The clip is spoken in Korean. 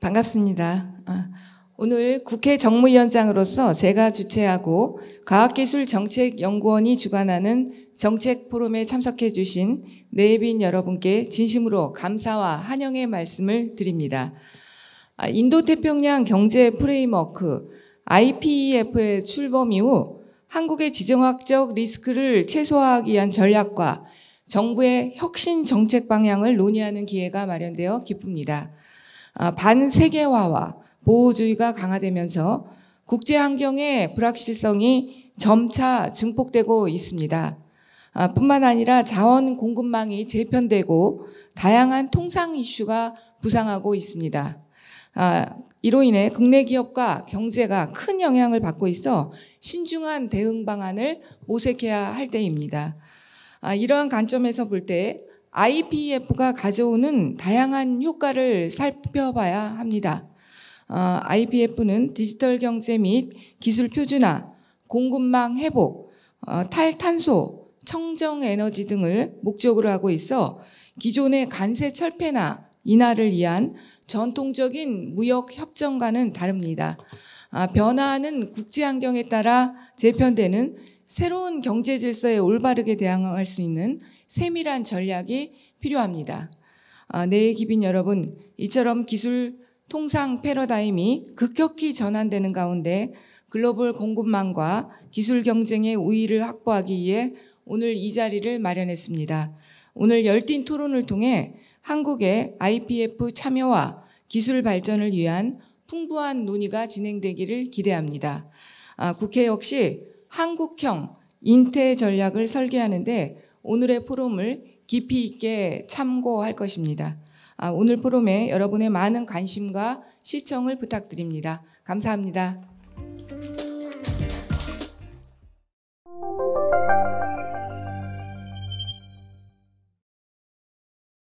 반갑습니다. 아, 오늘 국회 정무위원장으로서 제가 주최하고 과학기술정책연구원이 주관하는 정책 포럼에 참석해 주신 내빈 여러분께 진심으로 감사와 환영의 말씀을 드립니다. 아, 인도태평양 경제 프레임워크 IPEF의 출범 이후 한국의 지정학적 리스크를 최소화하기 위한 전략과 정부의 혁신 정책 방향을 논의하는 기회가 마련되어 기쁩니다. 아, 반세계화와 보호주의가 강화되면서 국제 환경의 불확실성이 점차 증폭되고 있습니다. 아, 뿐만 아니라 자원 공급망이 재편되고 다양한 통상 이슈가 부상하고 있습니다. 아, 이로 인해 국내 기업과 경제가 큰 영향을 받고 있어 신중한 대응 방안을 모색해야 할 때입니다. 아, 이러한 관점에서 볼 때 i p f 가 가져오는 다양한 효과를 살펴봐야 합니다. 아, IPF는 디지털 경제 및 기술 표준화, 공급망 회복, 어, 탈탄소, 청정 에너지 등을 목적으로 하고 있어 기존의 간세 철폐나 인하를 위한 전통적인 무역 협정과는 다릅니다. 아, 변화하는 국제 환경에 따라 재편되는 새로운 경제 질서에 올바르게 대항할 수 있는 세밀한 전략이 필요합니다. 아, 네, 기빈 여러분, 이처럼 기술 통상 패러다임이 급격히 전환되는 가운데 글로벌 공급망과 기술 경쟁의 우위를 확보하기 위해 오늘 이 자리를 마련했습니다. 오늘 열띤 토론을 통해 한국의 IPF 참여와 기술 발전을 위한 풍부한 논의가 진행되기를 기대합니다. 아, 국회 역시 한국형 인태 전략을 설계하는데 오늘의 포럼을 깊이 있게 참고할 것입니다. 아, 오늘 포럼에 여러분의 많은 관심과 시청을 부탁드립니다. 감사합니다.